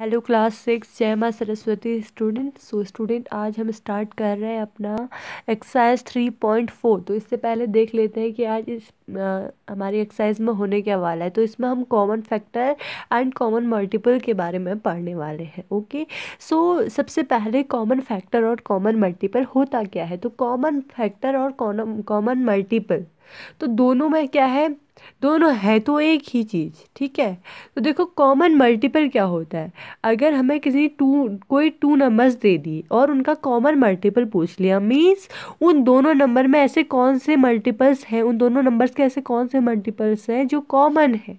hello class six जय माँ Saraswati student so student आज हम स्टार्ट कर रहे हैं अपना एक्सरसाइज थ्री पॉइंट फोर तो इससे पहले देख लेते हैं कि आज इस हमारी एक्सरसाइज में होने क्या वाला है तो इसमें हम common factor and common multiple के बारे में पढ़ने वाले हैं ओके सो सबसे पहले कॉमन फैक्टर और कॉमन मल्टीपल होता क्या है तो कॉमन फैक्टर और कॉमन मल्टीपल तो दोनों में क्या है दोनों है तो एक ही चीज़ ठीक है तो देखो कॉमन मल्टीपल क्या होता है अगर हमें किसी टू कोई टू नंबर्स दे दी और उनका कॉमन मल्टीपल पूछ लिया मीन्स उन दोनों नंबर में ऐसे कौन से मल्टीपल्स हैं उन दोनों नंबर के ऐसे कौन से मल्टीपल्स हैं जो कॉमन है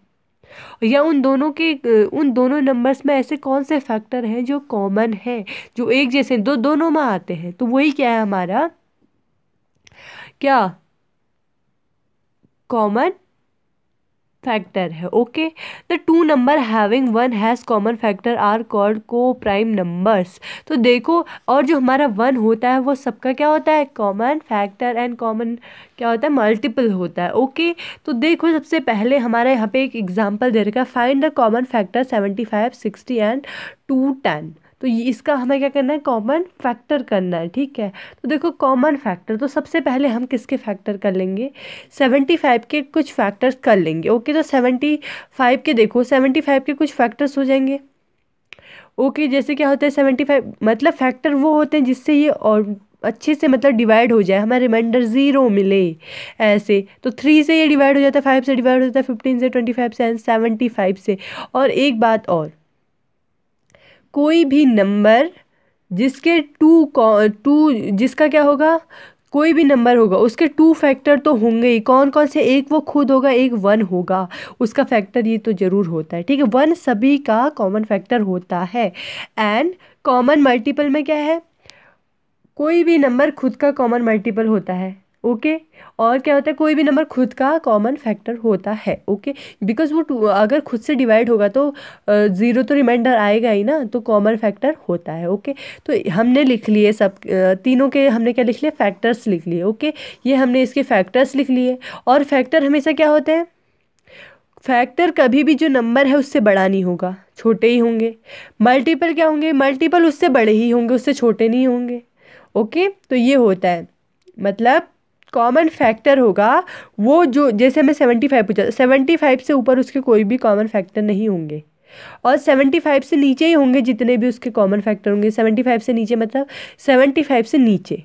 या उन दोनों के उन दोनों नंबर्स में ऐसे कौन से फैक्टर हैं जो कॉमन हैं जो एक जैसे दो दोनों में आते हैं तो वही क्या है हमारा क्या कॉमन फैक्टर है okay the two number having one has common factor are called coprime numbers तो देखो और जो हमारा वन होता है वो सबका क्या होता है कॉमन फैक्टर एंड कॉमन क्या होता है मल्टीपल होता है ओके तो देखो सबसे पहले हमारा यहाँ पे एक एग्जाम्पल दे रखा है find the common factor seventy five sixty and two ten तो इसका हमें क्या करना है कॉमन फैक्टर करना है ठीक है तो देखो कॉमन फैक्टर तो सबसे पहले हम किसके फैक्टर कर लेंगे सेवेंटी फाइव के कुछ फैक्टर्स कर लेंगे ओके तो सेवेंटी फाइव के देखो सेवेंटी फाइव के कुछ फैक्टर्स हो जाएंगे ओके जैसे क्या होता है सेवेंटी फाइव मतलब फैक्टर वो होते हैं जिससे ये और अच्छे से मतलब डिवाइड हो जाए हमें रिमाइंडर ज़ीरो मिले ऐसे तो थ्री से ये डिवाइड हो जाता है फाइव से डिवाइड हो जाता है फिफ्टीन से ट्वेंटी फाइव से एंड सेवेंटी फाइव से और एक बात और कोई भी नंबर जिसके टू टू जिसका क्या होगा कोई भी नंबर होगा उसके टू फैक्टर तो होंगे ही कौन कौन से एक वो खुद होगा एक वन होगा उसका फैक्टर ये तो ज़रूर होता है ठीक है वन सभी का कॉमन फैक्टर होता है एंड कॉमन मल्टीपल में क्या है कोई भी नंबर खुद का कॉमन मल्टीपल होता है ओके और क्या होता है कोई भी नंबर खुद का कॉमन फैक्टर होता है ओके बिकॉज वो अगर खुद से डिवाइड होगा तो ज़ीरो तो रिमाइंडर आएगा ही ना तो कॉमन फैक्टर होता है ओके तो हमने लिख लिए सब तीनों के हमने क्या लिख लिए फैक्टर्स लिख लिए ओके ये हमने इसके फैक्टर्स लिख लिए और फैक्टर हमेशा क्या होते हैं फैक्टर कभी भी जो नंबर है उससे बड़ा नहीं होगा छोटे ही होंगे मल्टीपल क्या होंगे मल्टीपल उससे बड़े ही होंगे उससे छोटे नहीं होंगे ओके तो ये होता है मतलब कॉमन फैक्टर होगा वो जो जैसे हमें सेवेंटी फाइव पूछा सेवेंटी फाइव से ऊपर उसके कोई भी कॉमन फैक्टर नहीं होंगे और सेवेंटी फाइव से नीचे ही होंगे जितने भी उसके कॉमन फैक्टर होंगे सेवेंटी फाइव से नीचे मतलब सेवेंटी फाइव से नीचे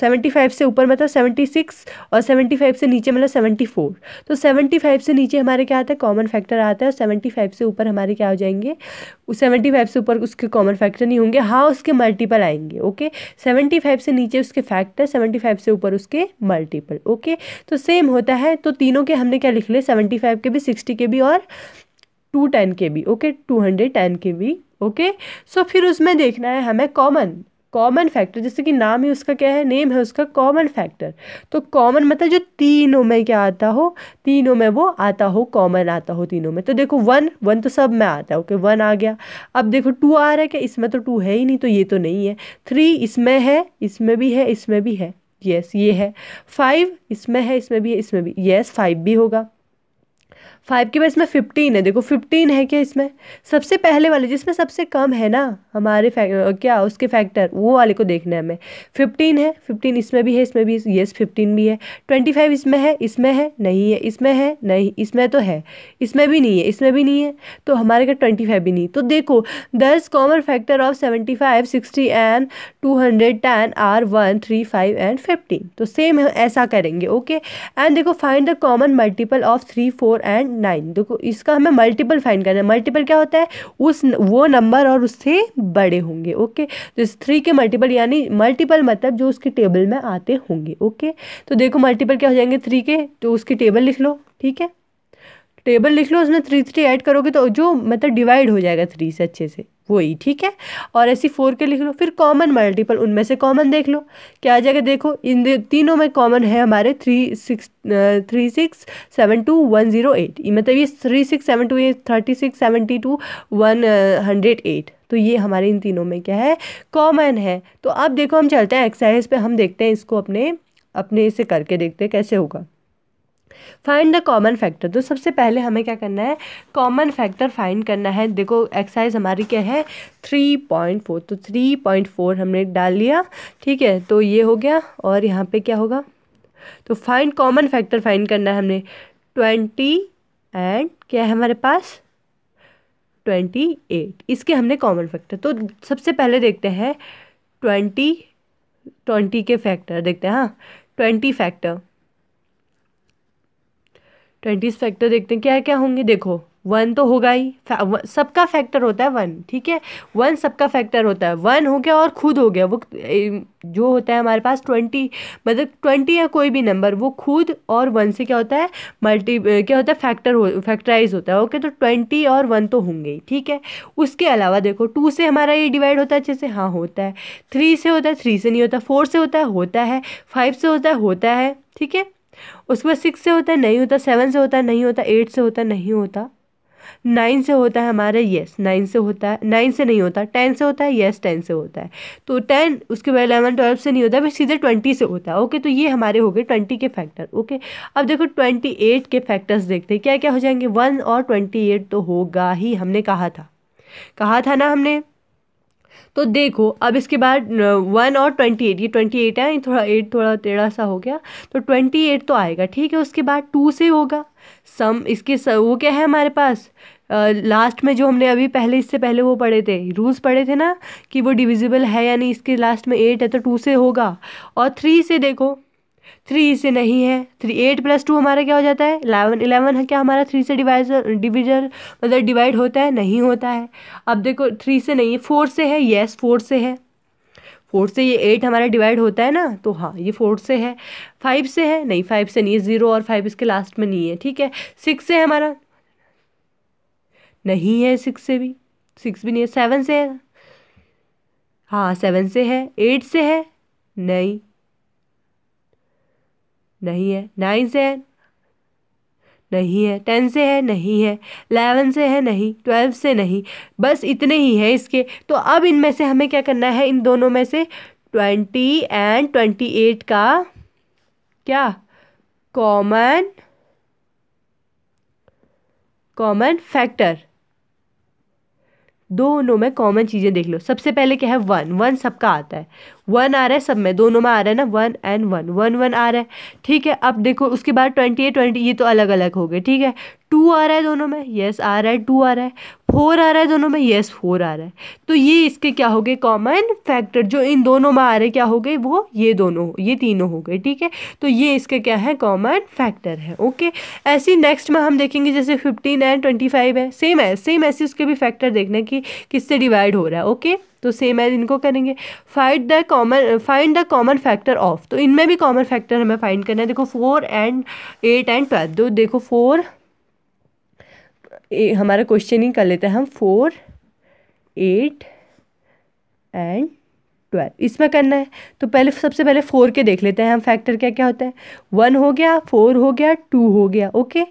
सेवेंटी फाइव से ऊपर मतलब सेवेंटी सिक्स और सेवेंटी फाइव से नीचे मतलब सेवेंटी फोर तो सेवेंटी फाइव से नीचे हमारे क्या आता है कॉमन फैक्टर आता है और सेवेंटी फाइव से ऊपर हमारे क्या हो जाएंगे सेवेंटी फाइव से ऊपर उसके कॉमन फैक्टर नहीं होंगे हाँ उसके मल्टीपल आएंगे ओके सेवेंटी फाइव से नीचे उसके फैक्टर सेवेंटी फाइव से ऊपर उसके मल्टीपल ओके तो सेम होता है तो तीनों के हमने क्या लिख लिया सेवेंटी फाइव के भी सिक्सटी के भी और टू टेन के भी ओके टू हंड्रेड टेन के भी ओके सो फिर उसमें देखना है हमें कॉमन कॉमन फैक्टर जैसे कि नाम ही उसका क्या है नेम है उसका कॉमन फैक्टर तो कॉमन मतलब जो तीनों में क्या आता हो तीनों में वो आता हो कॉमन आता हो तीनों में तो देखो वन वन तो सब में आता है ओके वन आ गया अब देखो टू आ रहा है क्या इसमें तो टू है ही नहीं तो ये तो नहीं है थ्री इसमें है इसमें भी है इसमें भी है यस yes, ये है फाइव इसमें है इसमें भी है इसमें भी यस yes, फाइव भी होगा फाइव के बाद इसमें फिफ्टीन है देखो फिफ्टीन है क्या इसमें सबसे पहले वाले जिसमें सबसे कम है ना हमारे क्या उसके फैक्टर वो वाले को देखना है हमें फिफ्टीन है फिफ्टीन इसमें भी है इसमें भी येस फिफ्टीन भी है ट्वेंटी फाइव इसमें है इसमें है नहीं है इसमें है नहीं इसमें तो है इसमें भी नहीं है इसमें भी नहीं है तो हमारे का ट्वेंटी फाइव भी नहीं तो देखो दस common factor of seventy five sixty and two hundred ten are one three five and fifteen तो सेम ऐसा करेंगे ओके एंड देखो find the common multiple of three four and nine देखो इसका हमें मल्टीपल फाइन करना है मल्टीपल क्या होता है उस वो नंबर और उससे बड़े होंगे ओके तो इस थ्री के मल्टीपल यानी मल्टीपल मतलब जो उसके टेबल में आते होंगे ओके तो देखो मल्टीपल क्या हो जाएंगे थ्री के तो उसकी टेबल लिख लो ठीक है टेबल लिख लो उसमें थ्री थ्री ऐड करोगे तो जो मतलब डिवाइड हो जाएगा थ्री से अच्छे से वही ठीक है और ऐसी फोर के लिख लो फिर कॉमन मल्टीपल उनमें से कॉमन देख लो क्या आ जाएगा देखो इन तीनों में कॉमन है हमारे three six three six seven two one zero eight मतलब ये थ्री सिक्स सेवन टू ये thirty six seventy two one hundred eight तो ये हमारे इन तीनों में क्या है कॉमन है तो अब देखो हम चलते हैं एक्सरसाइज पे हम देखते हैं इसको अपने अपने इसे करके देखते हैं कैसे होगा फाइंड द कॉमन फैक्टर तो सबसे पहले हमें क्या करना है कॉमन फैक्टर फाइंड करना है देखो एक्सरसाइज हमारी क्या है थ्री पॉइंट फोर तो थ्री पॉइंट फोर हमने डाल लिया ठीक है तो ये हो गया और यहाँ पे क्या होगा तो फाइंड कॉमन फैक्टर फाइंड करना है हमने ट्वेंटी एंड क्या है हमारे पास ट्वेंटी एट इसके हमने कॉमन फैक्टर तो सबसे पहले देखते हैं ट्वेंटी ट्वेंटी के फैक्टर देखते हैं हाँ ट्वेंटी फैक्टर ट्वेंटीज फैक्टर देखते हैं क्या क्या होंगे देखो वन तो होगा ही सबका फैक्टर होता है वन ठीक है वन सबका फैक्टर होता है वन हो गया और खुद हो गया वो जो होता है हमारे पास ट्वेंटी मतलब ट्वेंटी या कोई भी नंबर वो खुद और वन से क्या होता है मल्टी क्या होता है फैक्टर हो फैक्टराइज होता है ओके तो ट्वेंटी और वन तो होंगे ही ठीक है उसके अलावा देखो टू से हमारा ये डिवाइड होता है जैसे हाँ होता है थ्री से होता है थ्री से नहीं होता फोर से होता है होता है फाइव से होता है होता है ठीक है उसके बाद सिक्स से होता है नहीं होता सेवन से होता है नहीं होता एट से होता है नहीं होता नाइन से होता है हमारा येस नाइन से होता है नाइन से नहीं होता टेन से होता है येस टेन से होता है तो टेन उसके बाद इलेवन ट्वेल्व से नहीं होता फिर सीधे ट्वेंटी से होता है ओके तो ये हमारे हो गए ट्वेंटी के फैक्टर ओके अब देखो ट्वेंटी एट के फैक्टर्स देखते हैं क्या क्या हो जाएंगे वन और ट्वेंटी एट तो होगा ही हमने कहा था कहा था ना हमने तो देखो अब इसके बाद वन और ट्वेंटी एट ये ट्वेंटी एट है थोड़ा एट थोड़ा टेढ़ा सा हो गया तो ट्वेंटी एट तो आएगा ठीक है उसके बाद टू से होगा सम इसके स, वो क्या है हमारे पास लास्ट uh, में जो हमने अभी पहले इससे पहले वो पढ़े थे रूल्स पढ़े थे ना कि वो डिविजिबल है या नहीं इसके लास्ट में एट है तो टू से होगा और थ्री से देखो थ्री से नहीं है थ्री एट प्लस टू हमारा क्या हो जाता है इलेवन इलेवन क्या हमारा थ्री से डिवाइजर डिविजन मतलब डिवाइड होता है नहीं होता है अब देखो थ्री से नहीं है फोर से है येस फोर से है फोर से ये एट हमारा डिवाइड होता है ना तो हाँ ये फोर से है फाइव से है नहीं फाइव से नहीं है ज़ीरो और फाइव इसके लास्ट में नहीं है ठीक है सिक्स से है हमारा नहीं है सिक्स से भी सिक्स भी नहीं है सेवन से है हाँ सेवन से है एट से है नहीं नहीं है नाइन से है नहीं है टेन से है नहीं है एलेवन से है नहीं ट्वेल्व से नहीं बस इतने ही हैं इसके तो अब इनमें से हमें क्या करना है इन दोनों में से ट्वेंटी एंड ट्वेंटी एट का क्या कॉमन कॉमन फैक्टर दोनों में कॉमन चीज़ें देख लो सबसे पहले क्या है वन वन सबका आता है वन आ रहा है सब में दोनों में आ रहा है ना one and one one one आ रहा है ठीक है अब देखो उसके बाद ट्वेंटी ए ट्वेंटी ये तो अलग अलग हो गए ठीक है टू आ रहा है दोनों में यस आ रहा है टू आ रहा है फोर आ रहा है दोनों में येस फोर आ रहा है तो ये इसके क्या हो गए कॉमन फैक्टर जो इन दोनों में आ रहे क्या हो गए वो ये दोनों ये तीनों हो गए ठीक है तो ये इसके क्या है कॉमन फैक्टर है ओके ऐसी नेक्स्ट में हम देखेंगे जैसे फिफ्टीन है ट्वेंटी फाइव है सेम है सेम ऐसे उसके भी फैक्टर देखना कि किससे डिवाइड हो रहा है ओके तो सेम है इनको करेंगे find the common find the common factor of तो इनमें भी कॉमन फैक्टर हमें फाइंड करना है देखो four and eight and twelfth दो देखो फोर ए, हमारा क्वेश्चन ही कर लेते हैं हम फोर एट एंड ट्वेल्व इसमें करना है तो पहले सबसे पहले फोर के देख लेते हैं हम फैक्टर क्या क्या होता है वन हो गया फोर हो गया टू हो गया ओके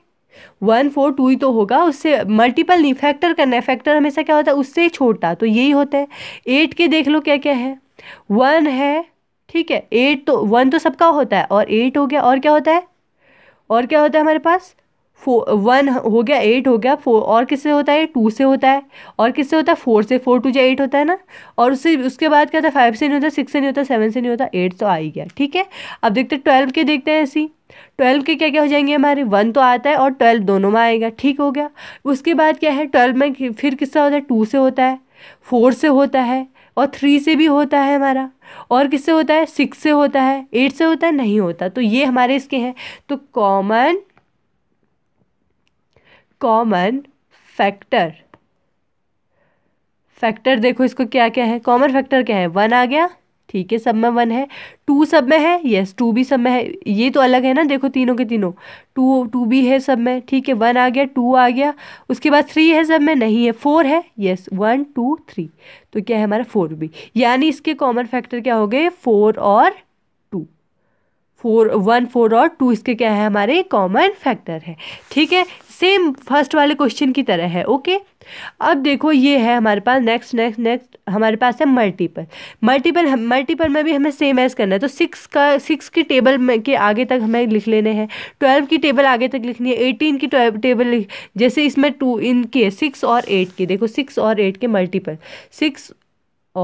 वन फोर टू ही तो होगा उससे मल्टीपल नहीं फैक्टर करना है फैक्टर हमेशा क्या होता है उससे छोटा तो यही होता है एट के देख लो क्या क्या है वन है ठीक है एट तो वन तो सबका होता है और एट हो गया और क्या होता है और क्या होता है हमारे पास फो वन हो गया एट हो गया फोर और किससे होता है टू से होता है और किससे होता है फोर से फोर टू जो एट होता है ना और उससे उसके बाद क्या होता है फाइव से नहीं होता सिक्स से नहीं होता सेवन से नहीं होता एट तो आ ही गया ठीक है अब देखते हैं ट्वेल्व के देखते हैं ऐसी ट्वेल्व के क्या क्या हो जाएंगे हमारे वन तो आता है और ट्वेल्व दोनों में आएगा ठीक हो गया उसके बाद क्या है ट्वेल्व में फिर किससे होता है टू से होता है फोर से होता है और थ्री से भी होता है हमारा और किससे होता है सिक्स से होता है एट से होता है नहीं होता तो ये हमारे इसके हैं तो कॉमन कॉमन फैक्टर फैक्टर देखो इसको क्या क्या है कॉमन फैक्टर क्या है वन आ गया ठीक है सब में वन है टू सब में है यस टू भी सब में है ये तो अलग है ना देखो तीनों के तीनों टू टू भी है सब में ठीक है वन आ गया टू आ गया उसके बाद थ्री है सब में नहीं है फोर है यस वन टू थ्री तो क्या है हमारा फोर भी यानी इसके कॉमन फैक्टर क्या हो गए फोर और टू फोर वन फोर और टू इसके क्या है हमारे कॉमन फैक्टर है ठीक है सेम फर्स्ट वाले क्वेश्चन की तरह है ओके अब देखो ये है हमारे पास नेक्स्ट नेक्स्ट नेक्स्ट हमारे पास है मल्टीपल मल्टीपल मल्टीपल में भी हमें सेम एज करना है तो सिक्स का सिक्स की टेबल में के आगे तक हमें लिख लेने हैं ट्वेल्व की टेबल आगे तक लिखनी है एटीन की टेबल जैसे इसमें टू इनके सिक्स और एट के देखो सिक्स और एट के मल्टीपल सिक्स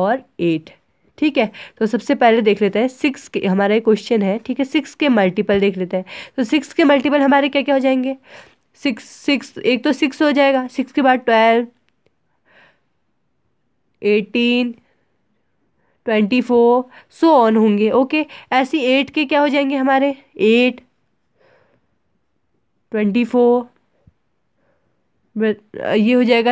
और एट ठीक है तो सबसे पहले देख लेते हैं सिक्स के हमारा क्वेश्चन है ठीक है सिक्स के मल्टीपल देख लेते हैं तो सिक्स के मल्टीपल हमारे क्या क्या हो जाएंगे सिक्स सिक्स एक तो सिक्स हो जाएगा सिक्स के बाद twelve eighteen twenty four so on होंगे ओके ऐसे एट के क्या हो जाएंगे हमारे एट ट्वेंटी फोर ये हो जाएगा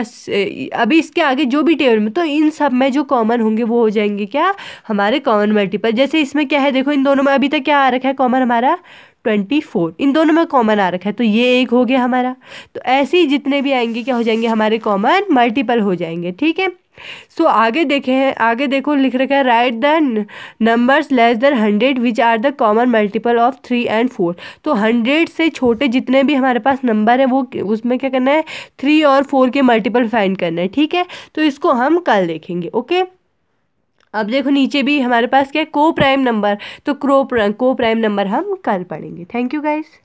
अभी इसके आगे जो भी टेबल में तो इन सब में जो कॉमन होंगे वो हो जाएंगे क्या हमारे कॉमन मल्टीपल जैसे इसमें क्या है देखो इन दोनों में अभी तक क्या आ रखा है कॉमन हमारा ट्वेंटी फोर इन दोनों में कॉमन आ रखा है तो ये एक हो गया हमारा तो ऐसे ही जितने भी आएंगे क्या हो जाएंगे हमारे कॉमन मल्टीपल हो जाएंगे ठीक है सो आगे आगे देखें आगे देखो लिख रखा है write the numbers less than hundred which are the common multiple of three and four तो हंड्रेड से छोटे जितने भी हमारे पास नंबर हैं वो उसमें क्या करना है थ्री और फोर के मल्टीपल फाइंड करना है ठीक है तो इसको हम कल देखेंगे ओके अब देखो नीचे भी हमारे पास क्या है को प्राइम नंबर तो क्रो को प्राइम नंबर हम कल पढ़ेंगे थैंक यू गाइस